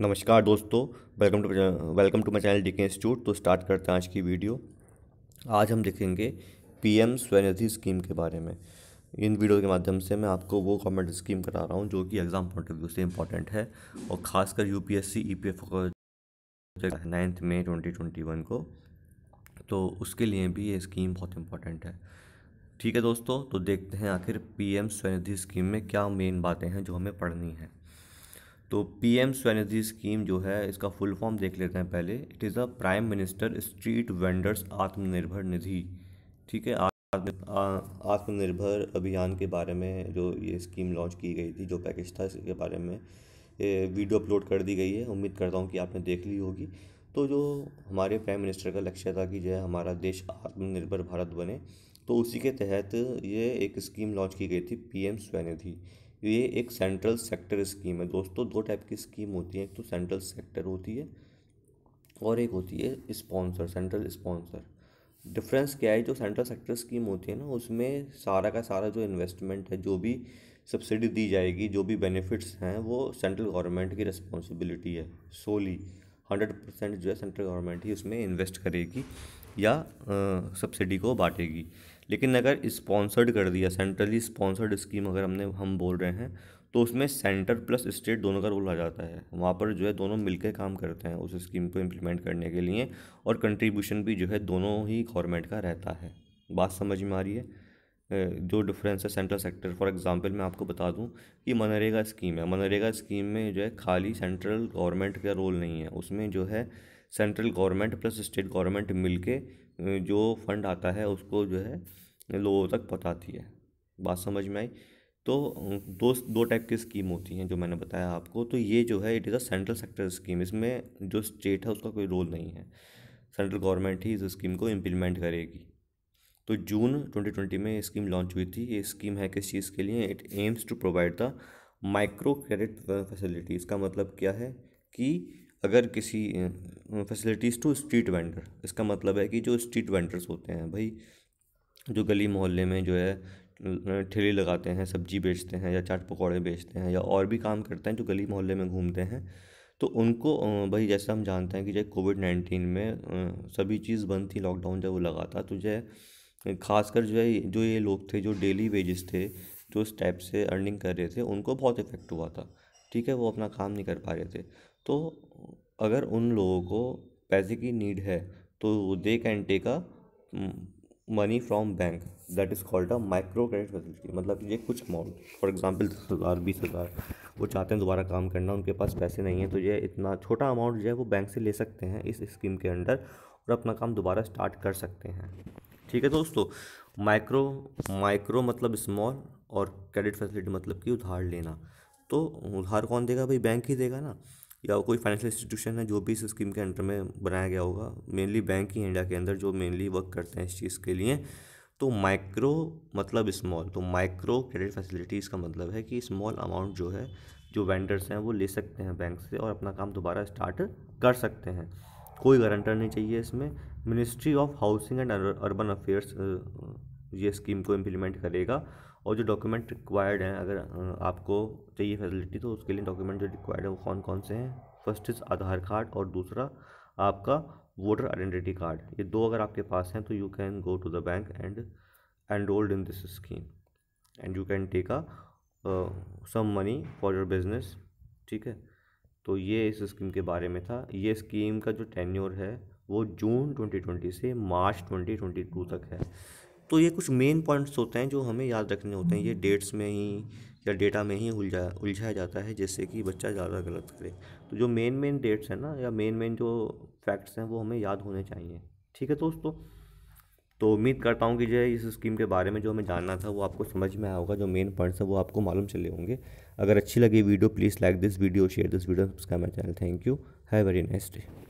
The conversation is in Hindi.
नमस्कार दोस्तों welcome to welcome to my channel D K institute तो स्टार्ट करते हैं आज की वीडियो आज हम देखेंगे पीएम स्वनिधि स्कीम के बारे में इन वीडियो के माध्यम से मैं आपको वो गवर्नमेंट स्कीम करा रहा हूँ जो कि एग्ज़ाम पॉइंट ऑफ व्यू से इम्पॉर्टेंट है और ख़ासकर U P S C E P F ninth May twenty twenty one को तो उसके लिए भी ये स्कीम बहुत इंपॉर्टेंट है ठीक है दोस्तों तो देखते हैं आखिर पी एम स्वनिधि स्कीम में क्या मेन बातें हैं जो हमें पढ़नी है तो पीएम स्वनिधि स्कीम जो है इसका फुल फॉर्म देख लेते हैं पहले it is a prime minister street vendors Atmanirbhar Nidhi ठीक है आत्मनिर्भर अभियान के बारे में जो ये स्कीम लॉन्च की गई थी जो पैकेज था इसके बारे में वीडियो अपलोड कर दी गई है उम्मीद करता हूँ कि आपने देख ली होगी तो जो हमारे प्राइम मिनिस्टर का लक्ष्य था कि जो है हमारा देश आत्मनिर्भर भारत बने तो उसी के तहत ये एक स्कीम लॉन्च की गई थी पीएम स्वनिधि तो ये एक सेंट्रल सेक्टर स्कीम है दोस्तों दो टाइप की स्कीम होती है एक तो सेंट्रल सेक्टर होती है और एक होती है स्पॉन्सर सेंट्रल स्पॉन्सर डिफरेंस क्या है जो सेंट्रल सेक्टर स्कीम होती है ना उसमें सारा का सारा जो इन्वेस्टमेंट है जो भी सब्सिडी दी जाएगी जो भी बेनिफिट्स हैं वो सेंट्रल गवर्नमेंट की रिस्पॉन्सिबिलिटी है सोली हंड्रेड परसेंट जो है सेंट्रल गवर्नमेंट ही उसमें इन्वेस्ट करेगी या सब्सिडी को बांटेगी लेकिन अगर स्पॉन्सर्ड कर दिया सेंट्रली स्पॉन्सर्ड स्कीम अगर हमने हम बोल रहे हैं तो उसमें सेंटर प्लस स्टेट दोनों का रोल आ जाता है वहाँ पर जो है दोनों मिलकर काम करते हैं उस स्कीम को इम्प्लीमेंट करने के लिए और कंट्रीब्यूशन भी जो है दोनों ही गवर्नमेंट का रहता है बात समझ में आ रही है जो डिफरेंस है सेंट्रल सेक्टर फॉर एग्जांपल मैं आपको बता दूं कि मनरेगा स्कीम है मनरेगा स्कीम में जो है खाली सेंट्रल गवर्नमेंट का रोल नहीं है उसमें जो है central government plus state government मिल जो फंड आता है उसको जो है लोगों तक पहुँचाती है बात समझ में आई तो दो दो टाइप की स्कीम होती हैं जो मैंने बताया आपको तो ये जो है it is a central sector scheme इसमें जो स्टेट है उसका कोई रोल नहीं है सेंट्रल गवर्नमेंट ही इस स्कीम को इम्प्लीमेंट करेगी तो जून 2020 में ये स्कीम लॉन्च हुई थी ये स्कीम है किस चीज़ के लिए it aims to provide the micro credit facility इसका मतलब क्या है कि अगर किसी फैसिलिटीज़ टू स्ट्रीट वेंडर इसका मतलब है कि जो स्ट्रीट वेंडर्स होते हैं भाई जो गली मोहल्ले में जो है ठेले लगाते हैं सब्जी बेचते हैं या चाट पकौड़े बेचते हैं या और भी काम करते हैं जो गली मोहल्ले में घूमते हैं तो उनको भाई जैसा हम जानते हैं कि जब कोविड नाइन्टीन में सभी चीज़ बंद थी लॉकडाउन जब वो लगा था तो जो है खासकर जो है जो ये लोग थे जो डेली वेजेस थे जो उस टाइप से अर्निंग कर रहे थे उनको बहुत इफेक्ट हुआ था ठीक है वो अपना काम नहीं कर पा रहे थे तो अगर उन लोगों को पैसे की नीड है तो they can take a money from bank that is called a micro credit facility मतलब ये कुछ अमाउंट फॉर एग्जांपल दस हज़ार बीस हज़ार वो चाहते हैं दोबारा काम करना उनके पास पैसे नहीं है तो ये इतना छोटा अमाउंट जो है वो बैंक से ले सकते हैं इस स्कीम के अंडर और अपना काम दोबारा स्टार्ट कर सकते हैं ठीक है दोस्तों माइक्रो माइक्रो मतलब स्मॉल और क्रेडिट फैसिलिटी मतलब कि उधार लेना तो उधार कौन देगा भाई बैंक ही देगा ना या कोई फाइनेंशियल इंस्टीट्यूशन है जो भी इस स्कीम के अंडर में बनाया गया होगा मेनली बैंक ही इंडिया के अंदर जो मेनली वर्क करते हैं इस चीज़ के लिए तो माइक्रो मतलब स्मॉल तो माइक्रो क्रेडिट फैसिलिटीज़ का मतलब है कि स्मॉल अमाउंट जो है जो वेंडर्स हैं वो ले सकते हैं बैंक से और अपना काम दोबारा स्टार्ट कर सकते हैं कोई गारंटर नहीं चाहिए इसमें ministry of housing and urban affairs ये स्कीम को इम्प्लीमेंट करेगा और जो डॉक्यूमेंट रिक्वायर्ड हैं अगर आपको चाहिए फैसिलिटी तो उसके लिए डॉक्यूमेंट जो रिक्वायर्ड है वो कौन कौन से हैं फर्स्ट इज़ आधार कार्ड और दूसरा आपका वोटर आइडेंटिटी कार्ड ये दो अगर आपके पास हैं तो you can go to the bank and enrolled in this scheme and you can take a some money for your business ठीक है तो ये इस स्कीम के बारे में था ये स्कीम का जो टेन्योर है वो जून 2020 से मार्च 2022 तक है तो ये कुछ मेन पॉइंट्स होते हैं जो हमें याद रखने होते हैं ये डेट्स में ही या डेटा में ही उलझा उलझाया जाता है जिससे कि बच्चा ज़्यादा गलत करे तो जो मेन मेन डेट्स हैं ना या मेन मेन जो फैक्ट्स हैं वो हमें याद होने चाहिए ठीक है दोस्तों तो उम्मीद करता हूँ कि जो इस स्कीम के बारे में जो हमें जानना था वो आपको समझ में आया होगा जो मेन पॉइंट्स हैं वो आपको मालूम चले होंगे अगर अच्छी लगी video please like this video share this video subscribe my channel thank you have very nice day